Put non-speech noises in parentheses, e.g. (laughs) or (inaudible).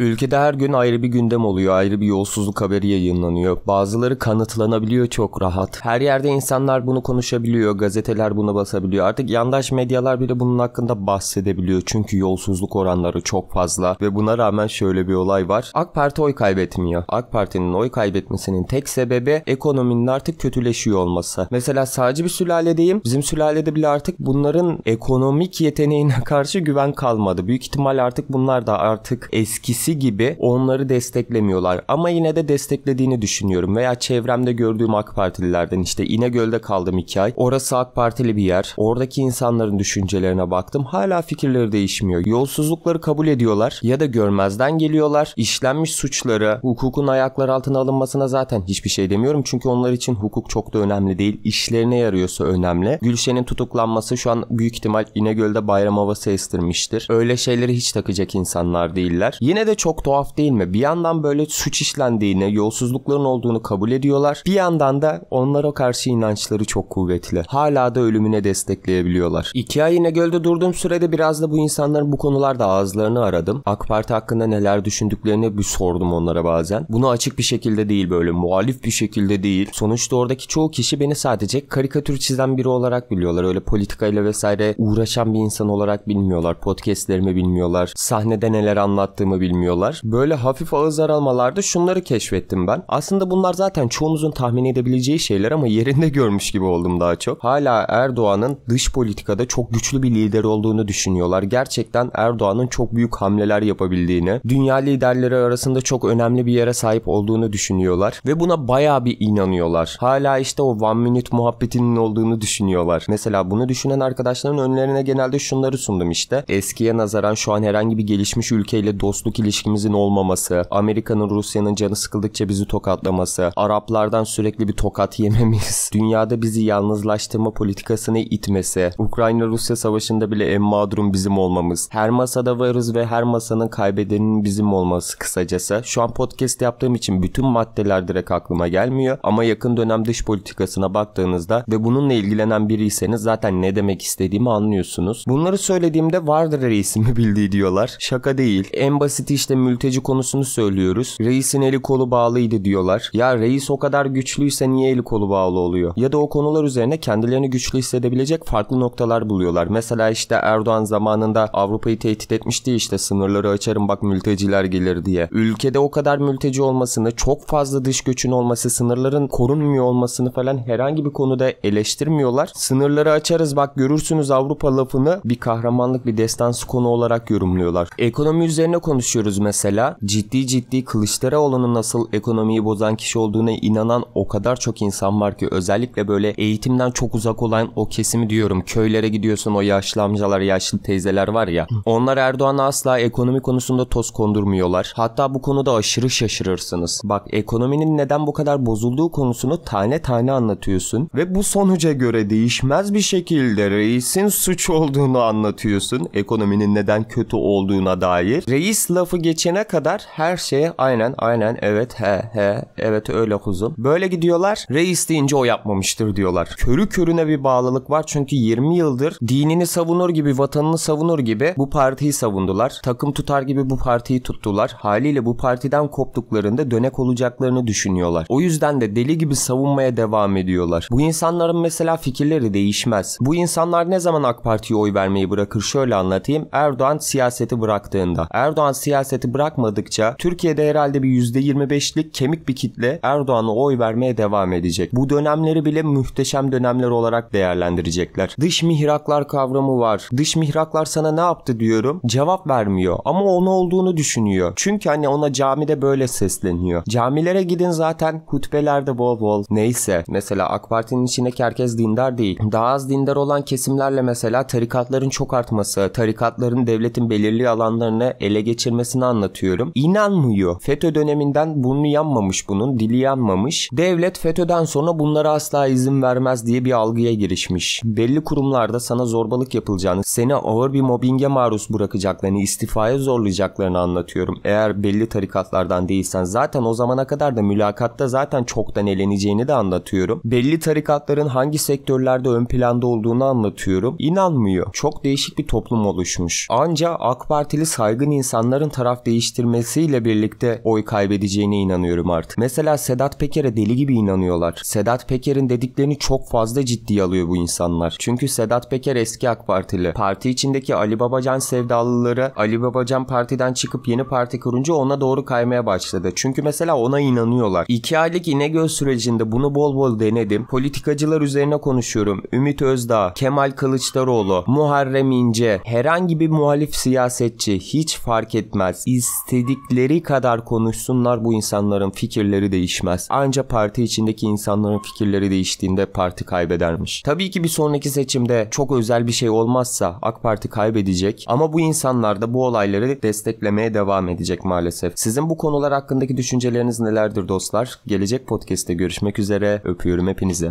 Ülkede her gün ayrı bir gündem oluyor, ayrı bir yolsuzluk haberi yayınlanıyor. Bazıları kanıtlanabiliyor çok rahat. Her yerde insanlar bunu konuşabiliyor, gazeteler buna basabiliyor. Artık yandaş medyalar bile bunun hakkında bahsedebiliyor. Çünkü yolsuzluk oranları çok fazla ve buna rağmen şöyle bir olay var. AK Parti oy kaybetmiyor. AK Parti'nin oy kaybetmesinin tek sebebi ekonominin artık kötüleşiyor olması. Mesela sadece bir sülaledeyim. Bizim sülalede bile artık bunların ekonomik yeteneğine (laughs) karşı güven kalmadı. Büyük ihtimal artık bunlar da artık eskisi eskisi gibi onları desteklemiyorlar. Ama yine de desteklediğini düşünüyorum. Veya çevremde gördüğüm AK Partililerden işte İnegöl'de kaldım 2 ay. Orası AK Partili bir yer. Oradaki insanların düşüncelerine baktım. Hala fikirleri değişmiyor. Yolsuzlukları kabul ediyorlar ya da görmezden geliyorlar. İşlenmiş suçları hukukun ayaklar altına alınmasına zaten hiçbir şey demiyorum. Çünkü onlar için hukuk çok da önemli değil. İşlerine yarıyorsa önemli. Gülşen'in tutuklanması şu an büyük ihtimal İnegöl'de bayram havası estirmiştir. Öyle şeyleri hiç takacak insanlar değiller. Yine de çok tuhaf değil mi? Bir yandan böyle suç işlendiğini, yolsuzlukların olduğunu kabul ediyorlar. Bir yandan da onlara karşı inançları çok kuvvetli. Hala da ölümüne destekleyebiliyorlar. İki ay yine gölde durduğum sürede biraz da bu insanların bu konularda ağızlarını aradım. AK Parti hakkında neler düşündüklerini bir sordum onlara bazen. Bunu açık bir şekilde değil böyle muhalif bir şekilde değil. Sonuçta oradaki çoğu kişi beni sadece karikatür çizen biri olarak biliyorlar. Öyle politikayla vesaire uğraşan bir insan olarak bilmiyorlar. Podcastlerimi bilmiyorlar. Sahnede neler anlattığımı bilmiyorlar bilmiyorlar. Böyle hafif ağız aralmalarda şunları keşfettim ben. Aslında bunlar zaten çoğunuzun tahmin edebileceği şeyler ama yerinde (laughs) görmüş gibi oldum daha çok. Hala Erdoğan'ın dış politikada çok güçlü bir lider olduğunu düşünüyorlar. Gerçekten Erdoğan'ın çok büyük hamleler yapabildiğini, dünya liderleri arasında çok önemli bir yere sahip olduğunu düşünüyorlar ve buna baya bir inanıyorlar. Hala işte o one minute muhabbetinin olduğunu düşünüyorlar. Mesela bunu düşünen arkadaşların önlerine genelde şunları sundum işte. Eskiye nazaran şu an herhangi bir gelişmiş ülkeyle dostluk ilişkisi ilişkimizin olmaması, Amerika'nın Rusya'nın canı sıkıldıkça bizi tokatlaması, Araplardan sürekli bir tokat yememiz, (laughs) dünyada bizi yalnızlaştırma politikasını itmesi, Ukrayna-Rusya savaşında bile en mağdurum bizim olmamız, her masada varız ve her masanın kaybedenin bizim olması kısacası. Şu an podcast yaptığım için bütün maddeler direkt aklıma gelmiyor ama yakın dönem dış politikasına baktığınızda ve bununla ilgilenen biriyseniz zaten ne demek istediğimi anlıyorsunuz. Bunları söylediğimde vardır reisimi bildiği diyorlar. Şaka değil. En basit işte mülteci konusunu söylüyoruz. Reisin eli kolu bağlıydı diyorlar. Ya reis o kadar güçlüyse niye eli kolu bağlı oluyor? Ya da o konular üzerine kendilerini güçlü hissedebilecek farklı noktalar buluyorlar. Mesela işte Erdoğan zamanında Avrupa'yı tehdit etmişti işte sınırları açarım bak mülteciler gelir diye. Ülkede o kadar mülteci olmasını, çok fazla dış göçün olması, sınırların korunmuyor olmasını falan herhangi bir konuda eleştirmiyorlar. Sınırları açarız bak görürsünüz Avrupa lafını bir kahramanlık bir destansı konu olarak yorumluyorlar. Ekonomi üzerine konuşuyoruz görüyoruz mesela. Ciddi ciddi Kılıçdaroğlu'nun nasıl ekonomiyi bozan kişi olduğuna inanan o kadar çok insan var ki özellikle böyle eğitimden çok uzak olan o kesimi diyorum. Köylere gidiyorsun o yaşlı amcalar, yaşlı teyzeler var ya. Onlar Erdoğan'a asla ekonomi konusunda toz kondurmuyorlar. Hatta bu konuda aşırı şaşırırsınız. Bak ekonominin neden bu kadar bozulduğu konusunu tane tane anlatıyorsun ve bu sonuca göre değişmez bir şekilde reisin suç olduğunu anlatıyorsun. Ekonominin neden kötü olduğuna dair. Reis lafı geçene kadar her şeye aynen aynen evet he he evet öyle kuzum. Böyle gidiyorlar reis deyince o yapmamıştır diyorlar. Körü körüne bir bağlılık var çünkü 20 yıldır dinini savunur gibi vatanını savunur gibi bu partiyi savundular. Takım tutar gibi bu partiyi tuttular. Haliyle bu partiden koptuklarında dönek olacaklarını düşünüyorlar. O yüzden de deli gibi savunmaya devam ediyorlar. Bu insanların mesela fikirleri değişmez. Bu insanlar ne zaman AK Parti'ye oy vermeyi bırakır şöyle anlatayım. Erdoğan siyaseti bıraktığında. Erdoğan siyaseti siyaseti bırakmadıkça Türkiye'de herhalde bir %25'lik kemik bir kitle Erdoğan'a oy vermeye devam edecek. Bu dönemleri bile muhteşem dönemler olarak değerlendirecekler. Dış mihraklar kavramı var. Dış mihraklar sana ne yaptı diyorum. Cevap vermiyor ama ona olduğunu düşünüyor. Çünkü hani ona camide böyle sesleniyor. Camilere gidin zaten hutbelerde bol bol neyse. Mesela AK Parti'nin içindeki herkes dindar değil. Daha az dindar olan kesimlerle mesela tarikatların çok artması, tarikatların devletin belirli alanlarını ele geçirmesine hikayesini anlatıyorum. İnanmıyor. FETÖ döneminden burnu yanmamış bunun, dili yanmamış. Devlet FETÖ'den sonra bunlara asla izin vermez diye bir algıya girişmiş. Belli kurumlarda sana zorbalık yapılacağını, seni ağır bir mobbinge maruz bırakacaklarını, istifaya zorlayacaklarını anlatıyorum. Eğer belli tarikatlardan değilsen zaten o zamana kadar da mülakatta zaten çoktan eleneceğini de anlatıyorum. Belli tarikatların hangi sektörlerde ön planda olduğunu anlatıyorum. İnanmıyor. Çok değişik bir toplum oluşmuş. Anca AK Partili saygın insanların taraf taraf değiştirmesiyle birlikte oy kaybedeceğine inanıyorum artık. Mesela Sedat Peker'e deli gibi inanıyorlar. Sedat Peker'in dediklerini çok fazla ciddiye alıyor bu insanlar. Çünkü Sedat Peker eski AK Partili. Parti içindeki Ali Babacan sevdalıları Ali Babacan partiden çıkıp yeni parti kurunca ona doğru kaymaya başladı. Çünkü mesela ona inanıyorlar. İki aylık İnegöl sürecinde bunu bol bol denedim. Politikacılar üzerine konuşuyorum. Ümit Özdağ, Kemal Kılıçdaroğlu, Muharrem İnce, herhangi bir muhalif siyasetçi hiç fark etmez değişmez. İstedikleri kadar konuşsunlar bu insanların fikirleri değişmez. Ancak parti içindeki insanların fikirleri değiştiğinde parti kaybedermiş. Tabii ki bir sonraki seçimde çok özel bir şey olmazsa AK Parti kaybedecek ama bu insanlar da bu olayları desteklemeye devam edecek maalesef. Sizin bu konular hakkındaki düşünceleriniz nelerdir dostlar? Gelecek podcast'te görüşmek üzere. Öpüyorum hepinizi.